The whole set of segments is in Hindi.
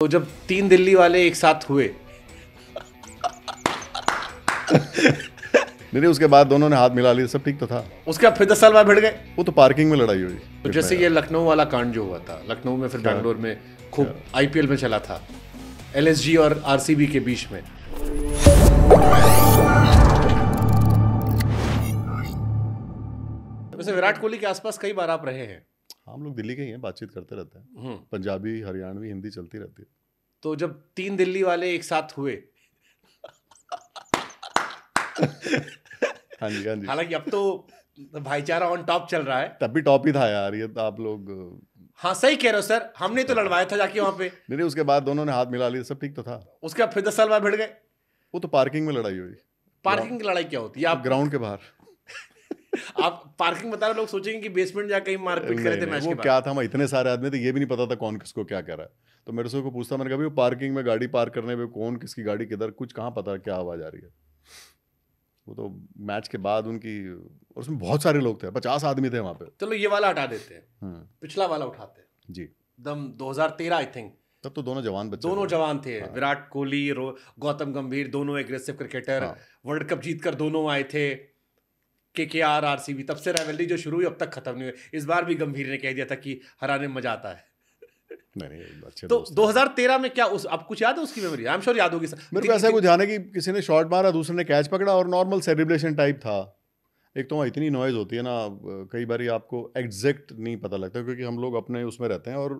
तो जब तीन दिल्ली वाले एक साथ हुए नहीं उसके बाद दोनों ने हाथ मिला लिया सब ठीक तो था उसके बाद फिर दस साल बाद भिड़ गए वो तो पार्किंग में लड़ाई हुई तो जैसे ये लखनऊ वाला कांड जो हुआ था लखनऊ में फिर बैंगलोर में खूब आईपीएल में चला था एल और आरसीबी के बीच में वैसे विराट कोहली के आसपास कई बार आप रहे हैं हम लोग दिल्ली के ही हैं बातचीत करते रहते हैं हम्म। पंजाबी हरियाणवी हिंदी चलती रहती है तो जब तीन दिल्ली वाले एक साथ हुए हाँ जी हाँ जी हालांकि अब तो भाईचारा ऑन टॉप चल रहा है तब भी टॉप ही था यार ये तो आप लोग हाँ सही कह रहे हो सर हमने तो लड़वाया था जाके वहाँ पे नहीं उसके बाद दोनों ने हाथ मिला लिया सब ठीक तो था उसके बाद फिर दस साल बाद भिड़ गए वो तो पार्किंग में लड़ाई हुई पार्किंग की लड़ाई क्या होती है आप ग्राउंड के बाहर आप पार्किंग बता रहे लोग सोचेंगे कि बेसमेंट जा कहीं मारपीट कर रहे थे मैच वो क्या था मैं इतने सारे आदमी थे ये भी नहीं पता था कौन किसको क्या कर रहा है तो मेरे से को पूछता मैंने कहा पार्किंग में गाड़ी पार्क करने में कौन किसकी गाड़ी किधर कुछ कहाँ पता क्या आवाज़ आ रही है वो तो मैच के बाद उनकी और उसमें बहुत सारे लोग थे पचास आदमी थे वहां पे चलो ये वाला हटा देते हैं हाँ। पिछला वाला उठाते हैं जी दम 2013 आई थिंक तब तो दोनों जवान बच्चे दोनों जवान थे हाँ। विराट कोहली गौतम गंभीर दोनों एग्रेसिव क्रिकेटर हाँ। वर्ल्ड कप जीत कर दोनों आए थे के के आर आर सी भी तब से रेवलरी जो शुरू हुई अब तक खत्म नहीं हुई इस बार भी गंभीर ने कह दिया था कि हराने मजा आता है नहीं अच्छे तो 2013 में क्या उस अब कुछ याद है उसकी मेमोरी आई एम श्योर याद होगी सर मेरे को ऐसा कुछ ध्यान है कि किसी ने शॉट मारा दूसरे ने कैच पकड़ा और नॉर्मल सेलिब्रेशन टाइप था एक तो वहाँ इतनी नॉइज़ होती है ना कई बार आपको एग्जैक्ट नहीं पता लगता क्योंकि हम लोग अपने उसमें रहते हैं और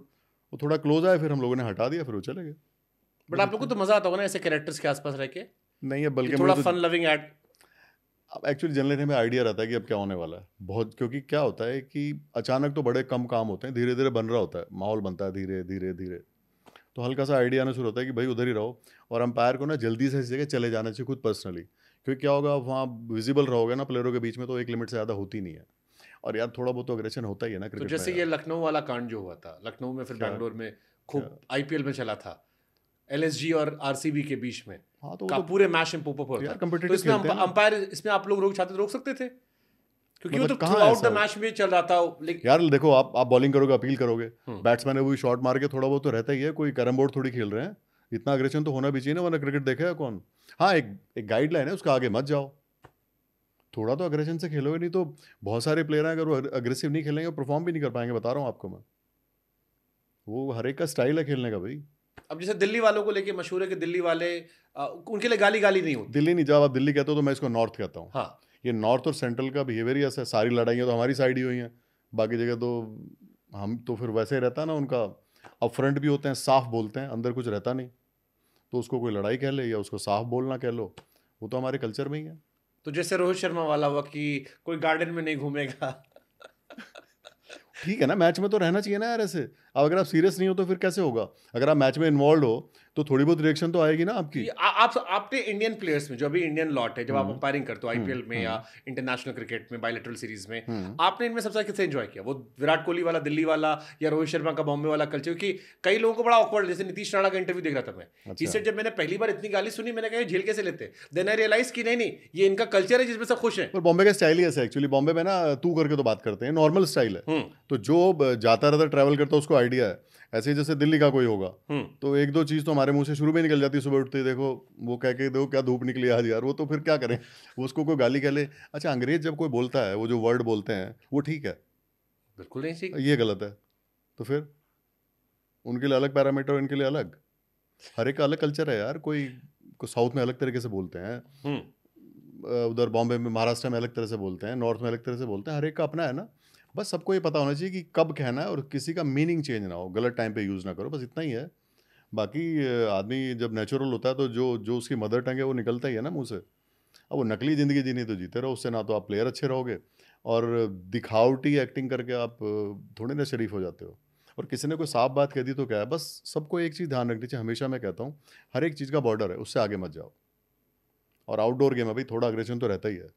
वो थोड़ा क्लोज आए फिर हम लोगों ने हटा दिया फिर वो चले गए बट आप लोग को तो मज़ा आता होगा ना ऐसे कैरेक्टर्स के आसपास रह के नहीं है बल्कि थोड़ा फन लविंग एक्ट अब एक्चुअली जनरली हमें आइडिया रहता है कि अब क्या होने वाला है बहुत क्योंकि क्या होता है कि अचानक तो बड़े कम काम होते हैं धीरे धीरे बन रहा होता है माहौल बनता है धीरे धीरे धीरे तो हल्का सा आइडिया आना शुरू होता है कि भाई उधर ही रहो और अंपायर को ना जल्दी से इस जगह चले जाना चाहिए खुद पर्सनली क्योंकि क्या होगा आप वहाँ विजिबल रहोगे ना प्लेयरों के बीच में तो एक लिमिट से ज़्यादा होती नहीं है और यार थोड़ा बहुत तो अग्रेशन होता ही है ना क्रिकेट तो जैसे ये लखनऊ वाला कांड जो हुआ था लखनऊ में फिर बैंगलोर में खूब आईपीएल में चला था एलएसजी और आरसीबी के बीच में हाँ, तो का तो पूरे मैच में पोपो पर तो इसमें अंपायर इसमें आप लोग रोक चाहते तो रोक सकते थे क्योंकि मतलब वो तो आउट द मैच में चल रहा था यार देखो आप आप बॉलिंग करोगे अपील करोगे बैट्समैन हम्म। है वो शॉट मार के थोड़ा बहुत तो रहता ही है कोई कैरम बोर्ड थोड़ी खेल रहे हैं इतना अग्रेशन तो होना भी चाहिए ना वरना क्रिकेट देखेगा कौन हाँ एक एक गाइडलाइन है उसका आगे मत जाओ थोड़ा तो अग्रेशन से खेलोगे नहीं तो बहुत सारे प्लेयर हैं अगर वो अग्रेसिव नहीं खेलेंगे परफॉर्म भी नहीं कर पाएंगे बता रहा हूँ आपको मैं वो हर एक का स्टाइल है खेलने का भाई अब जैसे दिल्ली वालों को लेके मशहूर है कि दिल्ली वाले आ, उनके लिए गाली गाली नहीं होती दिल्ली नहीं जब आप दिल्ली कहते हो तो मैं इसको नॉर्थ कहता हूँ हाँ ये नॉर्थ और सेंट्रल का बिहेवियर ऐसा है सारी लड़ाइयाँ तो हमारी साइड ही हुई हैं बाकी जगह तो हम तो फिर वैसे ही रहता है ना उनका अपफ्रंट भी होते हैं साफ बोलते हैं अंदर कुछ रहता नहीं तो उसको कोई लड़ाई कह ले या उसको साफ बोलना कह लो वो तो हमारे कल्चर में ही है तो जैसे रोहित शर्मा वाला हुआ कि कोई गार्डन में नहीं घूमेगा ठीक है ना मैच में तो रहना चाहिए ना यार ऐसे अब अगर आप सीरियस नहीं हो तो फिर कैसे होगा अगर आप मैच में इन्वॉल्व हो तो थोड़ी बहुत रिएक्शन तो आएगी ना आपकी आ, आप आपके इंडियन प्लेयर्स में जो अभी इंडियन लॉट है जब आप अंपायरिंग हम्म। करते हो आईपीएल हम्म, में हम्म। या इंटरनेशनल क्रिकेट में बायोलेटरल सीरीज में आपने इनमें सबसे किससे एंजॉय किया वो विराट कोहली वाला दिल्ली वाला या रोहित शर्मा का बॉम्बे वाला कल्चर क्योंकि कई लोगों को बड़ा ऑकवर्ड जैसे नीतीश राणा का इंटरव्यू देख रहा था मैं जिससे अच्छा। जब मैंने पहली बार इतनी गाली सुनी मैंने कहा झेल कैसे लेते देन आई रियलाइज की नहीं नहीं ये इनका कल्चर है जिसमें सब खुश है बॉम्बे का स्टाइल ही ऐसा एक्चुअली बॉम्बे में ना तू करके तो बात करते हैं नॉर्मल स्टाइल है तो जो जाता रहता ट्रैवल करता है उसको आइडिया है ऐसे ही जैसे दिल्ली का कोई होगा हम्म। तो एक दो चीज़ तो हमारे मुंह से शुरू में निकल जाती है सुबह उठते देखो वो कह के देखो क्या धूप निकली आज यार वो तो फिर क्या करें वो उसको कोई गाली कह ले अच्छा अंग्रेज जब कोई बोलता है वो जो वर्ड बोलते हैं वो ठीक है बिल्कुल नहीं सीख ये गलत है तो फिर उनके लिए अलग पैरामीटर इनके लिए अलग हर एक का अलग कल्चर है यार कोई साउथ में अलग तरीके से बोलते हैं हम्म। उधर बॉम्बे में महाराष्ट्र में अलग तरह से बोलते हैं नॉर्थ में अलग तरह से बोलते हैं हर एक का अपना है ना बस सबको ये पता होना चाहिए कि कब कहना है और किसी का मीनिंग चेंज ना हो गलत टाइम पे यूज़ ना करो बस इतना ही है बाकी आदमी जब नेचुरल होता है तो जो जो उसकी मदर टंग है वो निकलता ही है ना मुँह से अब वो नकली ज़िंदगी जीनी तो जीते रहो उससे ना तो आप प्लेयर अच्छे रहोगे और दिखावटी एक्टिंग करके आप थोड़े ना शरीफ हो जाते हो और किसी ने कोई साफ बात कह दी तो क्या है बस सबको एक चीज़ ध्यान रखनी चाहिए हमेशा मैं कहता हूँ हर एक चीज़ का बॉर्डर है उससे आगे मत जाओ और आउटडोर गेम है भाई थोड़ा अग्रेशन तो रहता ही है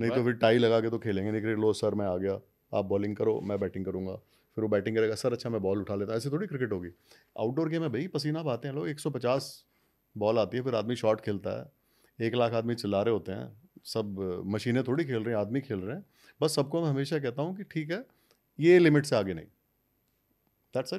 नहीं तो फिर टाई लगा के तो खेलेंगे नहीं लो सर मैं आ गया आप बॉलिंग करो मैं बैटिंग करूँगा फिर वो बैटिंग करेगा सर अच्छा मैं बॉल उठा लेता ऐसे थोड़ी क्रिकेट होगी आउटडोर गेम है भाई पसीना पाते हैं लोग एक बॉल आती है फिर आदमी शॉट खेलता है एक लाख आदमी चिल्ला रहे होते हैं सब मशीनें थोड़ी खेल रहे हैं आदमी खेल रहे हैं बस सबको मैं हमेशा कहता हूँ कि ठीक है ये लिमिट से आगे नहीं दैट्स